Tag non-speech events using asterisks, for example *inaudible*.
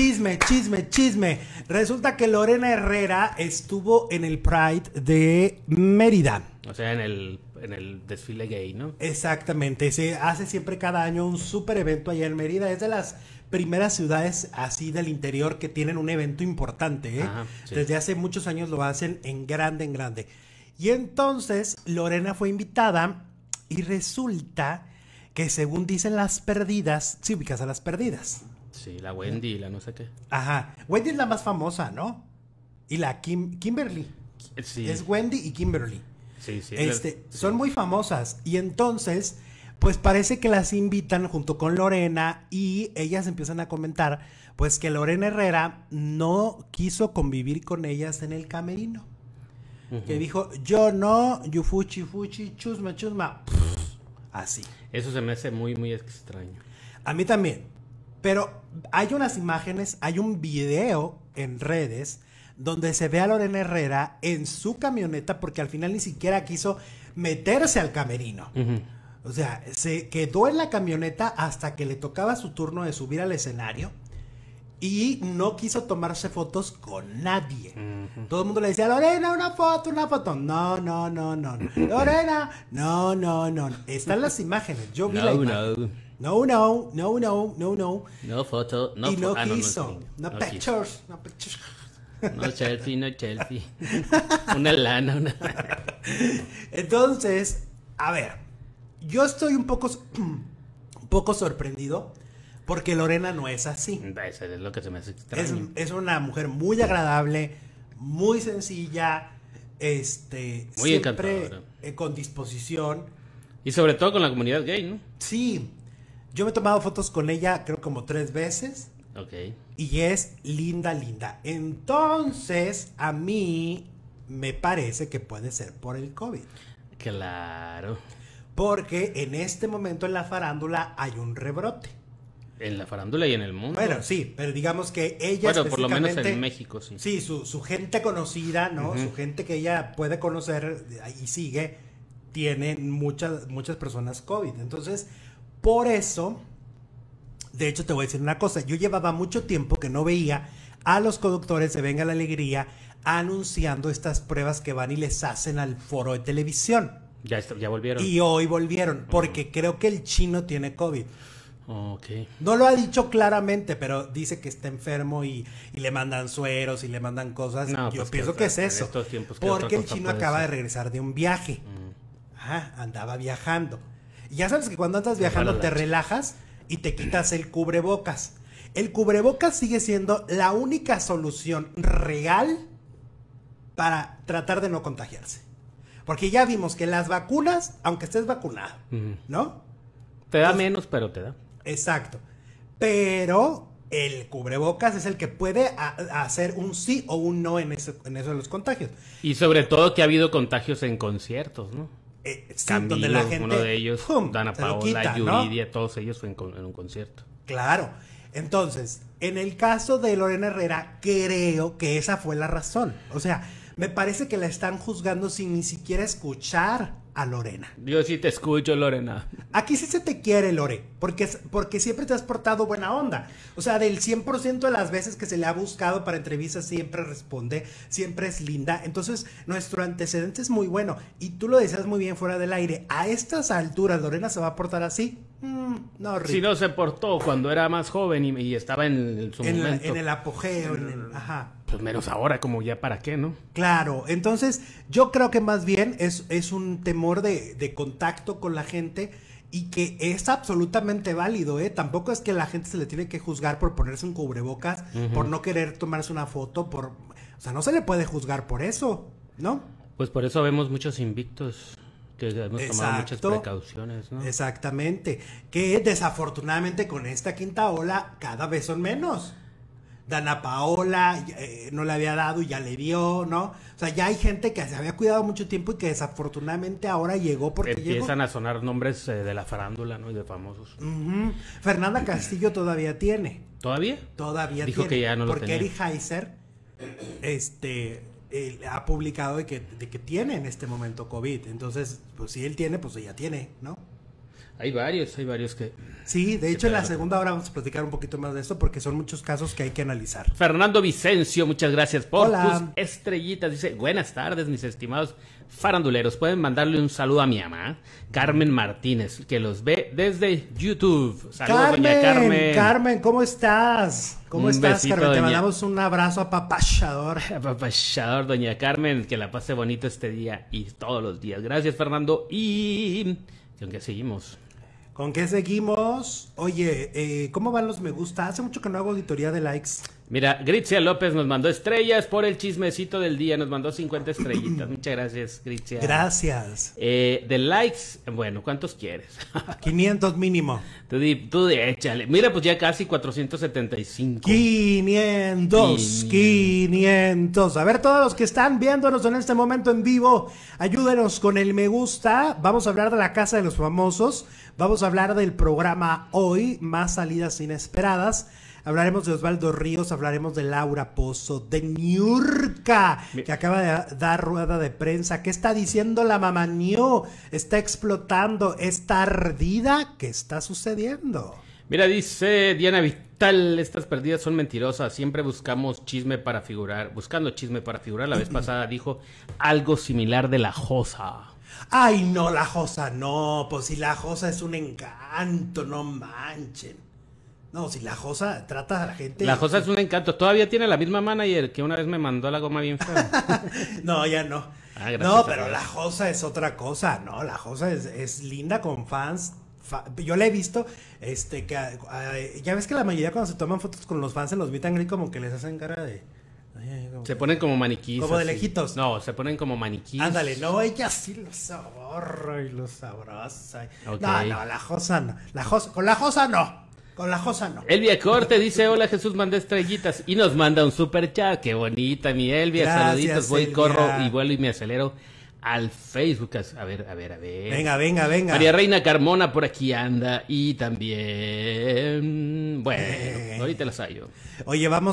Chisme, chisme, chisme. Resulta que Lorena Herrera estuvo en el Pride de Mérida. O sea, en el, desfile gay, ¿no? Exactamente. Se hace siempre cada año un super evento allá en Mérida. Es de las primeras ciudades así del interior que tienen un evento importante. ¿eh? Desde hace muchos años lo hacen en grande, en grande. Y entonces Lorena fue invitada y resulta que según dicen las perdidas, sí ubicas a las perdidas. Sí, la Wendy, y la no sé qué. Ajá. Wendy es la más famosa, ¿no? Y la Kimberly. Sí. Es Wendy y Kimberly. Sí, sí. Este, Son muy famosas. Y entonces, pues parece que las invitan junto con Lorena y ellas empiezan a comentar, pues que Lorena Herrera no quiso convivir con ellas en el camerino. Que dijo, yo no, yufuchi, fuchi, chusma, chusma. así. Eso se me hace muy, muy extraño. A mí también. Pero hay unas imágenes, hay un video en redes donde se ve a Lorena Herrera en su camioneta porque al final ni siquiera quiso meterse al camerino. O sea, se quedó en la camioneta hasta que le tocaba su turno de subir al escenario y no quiso tomarse fotos con nadie. Todo el mundo le decía, Lorena, una foto, una foto. No, no, no, no. *laughs* Lorena, no, no, no. Están las imágenes. Yo vi la no, no, no, no, no, no. No foto, no Y no fo- no, ah, No, pictures, no pictures. No Chelsea, no Chelsea. *laughs* Una lana, una Entonces, a ver, yo estoy un poco, *clears throat* un poco sorprendido porque Lorena no es así. Eso es lo que se me hace extraño. es una mujer muy agradable, muy sencilla, este, Muy siempre encantadora. Eh, con disposición. Y sobre todo con la comunidad gay, ¿no? Sí, yo me he tomado fotos con ella creo como tres veces. Ok. Y es linda, linda. Entonces, a mí me parece que puede ser por el COVID. Claro. Porque en este momento en la farándula hay un rebrote. En la farándula y en el mundo. Bueno, sí, pero digamos que ella. Bueno, por lo menos en México, sí. Sí, su, gente conocida, ¿no? Su gente que ella puede conocer y sigue, Tiene muchas, muchas personas COVID. Entonces, por eso, de hecho te voy a decir una cosa, yo llevaba mucho tiempo que no veía a los conductores de Venga la Alegría anunciando estas pruebas que van y les hacen al foro de televisión. Ya, volvieron. Y hoy volvieron, mm. porque creo que el chino tiene COVID. Okay. No lo ha dicho claramente, pero dice que está enfermo y, le mandan sueros y le mandan cosas. Yo pues pienso que, es eso. Porque el chino acaba de regresar de un viaje. Mm. andaba viajando ya sabes que cuando andas viajando te relajas y te quitas el cubrebocas. El cubrebocas sigue siendo la única solución real para tratar de no contagiarse. Porque ya vimos que las vacunas, aunque estés vacunado, ¿no? Te da menos, pero te da. Exacto. Pero el cubrebocas es el que puede hacer un sí o un no en eso, en eso de los contagios. Y sobre todo que ha habido contagios en conciertos, ¿no? Eh, donde la gente, uno de ellos, Dana Paola, Yuridia, todos ellos en, en un concierto. Claro. Entonces, en el caso de Lorena Herrera, creo que esa fue la razón. O sea, me parece que la están juzgando sin ni siquiera escuchar a Lorena. Yo sí te escucho, Lorena. Aquí sí se te quiere, Lore, porque, porque siempre te has portado buena onda. O sea, del 100% de las veces que se le ha buscado para entrevistas, siempre responde, siempre es linda. Entonces, nuestro antecedente es muy bueno. Y tú lo decías muy bien fuera del aire. A estas alturas, Lorena se va a portar así. Mm, no, Si no se portó cuando era más joven y, estaba en, su momento. en el apogeo. En el, ajá pues menos ahora, como ya para qué, ¿no? Claro, entonces yo creo que más bien es, es un temor de, contacto con la gente y que es absolutamente válido, ¿eh? Tampoco es que la gente se le tiene que juzgar por ponerse un cubrebocas, por no querer tomarse una foto, por... O sea, no se le puede juzgar por eso, ¿no? Pues por eso vemos muchos invictos que hemos tomado muchas precauciones, ¿no? Exactamente. Que desafortunadamente con esta quinta ola cada vez son menos. Dana Paola eh, no le había dado y ya le dio, ¿no? O sea, ya hay gente que se había cuidado mucho tiempo y que desafortunadamente ahora llegó porque Empiezan a sonar nombres eh, de la farándula, ¿no? Y de famosos. Fernanda Castillo todavía tiene. ¿Todavía? Todavía Dijo que ya no lo porque tenía. Porque Eri Heiser este, ha publicado de que, de que tiene en este momento COVID. Entonces, pues si él tiene, pues ella tiene, ¿no? Hay varios, hay varios que... Sí, de hecho en la segunda hora vamos a platicar un poquito más de esto porque son muchos casos que hay que analizar. Fernando Vicencio, muchas gracias por tus estrellitas. Dice, buenas tardes mis estimados faranduleros. Pueden mandarle un saludo a mi mamá, Carmen Martínez, que los ve desde YouTube. Saludos, Carmen, doña Carmen. Carmen, ¿cómo estás? ¿Cómo estás, Carmen? Te mandamos un abrazo a papachador, papachador doña Carmen, que la pase bonito este día y todos los días. Gracias, Fernando. Y... ¿Con seguimos? ¿Con qué seguimos? Oye, eh, ¿cómo van los me gusta? Hace mucho que no hago auditoría de likes. Mira, Gritzia López nos mandó estrellas por el chismecito del día. Nos mandó 50 estrellitas. *clears throat* Muchas gracias, Gritzia. Gracias. Eh, de likes, bueno, ¿cuántos quieres? 500 *laughs* mínimo. Tú, tú échale. Mira, pues ya casi 475. 500, 500. A ver, todos los que están viéndonos en este momento en vivo, ayúdenos con el me gusta. Vamos a hablar de la Casa de los Famosos. Vamos a hablar del programa hoy, más salidas inesperadas hablaremos de Osvaldo Ríos, hablaremos de Laura Pozo, de Niurka, que acaba de dar rueda de prensa. ¿Qué está diciendo la mamá New? ¿Está explotando esta ardida? ¿Qué está sucediendo? Mira, dice Diana Vital, estas perdidas son mentirosas, siempre buscamos chisme para figurar, buscando chisme para figurar, la vez *clears throat* pasada dijo algo similar de la Josa. Ay, no, la Josa no, pues si la Josa es un encanto, no manchen. No, si la Josa trata a la gente. La Josa es un encanto. Todavía tiene la misma manager que una vez me mandó la goma bien fea. *laughs* no, ya no. Ah, no, pero la Josa es otra cosa, ¿no? La Josa es, linda con fans. Yo la he visto, este, que ah, ya ves que la mayoría cuando se toman fotos con los fans en los vi y como que les hacen cara de... Se ponen como maniquís. Como de lejitos. No, se ponen como maniquís. Ándale, no, ella sí los aborra y los abraza. No, no, la Josa no. La con la Josa no. Con la Josa no. Elvia Corte dice, hola Jesús, manda estrellitas. Y nos manda un super chat. Qué bonita, mi Elvia. Saluditos, voy, corro y vuelo y me acelero al Facebook. A ver, a ver, a ver. Venga, venga, venga. María Reina Carmona por aquí anda. Y también. Bueno, eh. ahorita las hallo. Oye, vamos